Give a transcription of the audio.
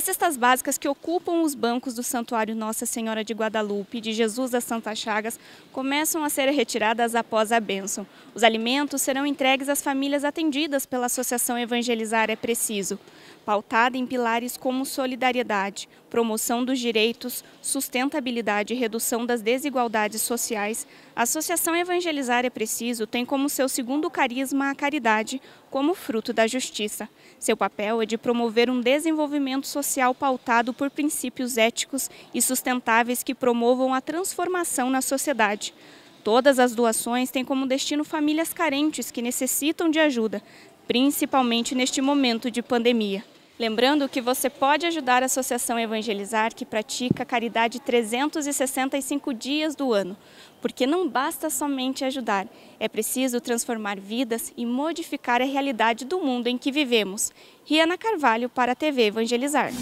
As cestas básicas que ocupam os bancos do Santuário Nossa Senhora de Guadalupe de Jesus das Santas Chagas começam a ser retiradas após a bênção. Os alimentos serão entregues às famílias atendidas pela Associação Evangelizar é Preciso, pautada em pilares como solidariedade, promoção dos direitos, sustentabilidade e redução das desigualdades sociais. A Associação Evangelizar é Preciso tem como seu segundo carisma a caridade, como fruto da justiça. Seu papel é de promover um desenvolvimento social social pautado por princípios éticos e sustentáveis que promovam a transformação na sociedade. Todas as doações têm como destino famílias carentes que necessitam de ajuda, principalmente neste momento de pandemia. Lembrando que você pode ajudar a Associação Evangelizar, que pratica caridade 365 dias do ano, porque não basta somente ajudar, é preciso transformar vidas e modificar a realidade do mundo em que vivemos. Riana Carvalho para a TV Evangelizar.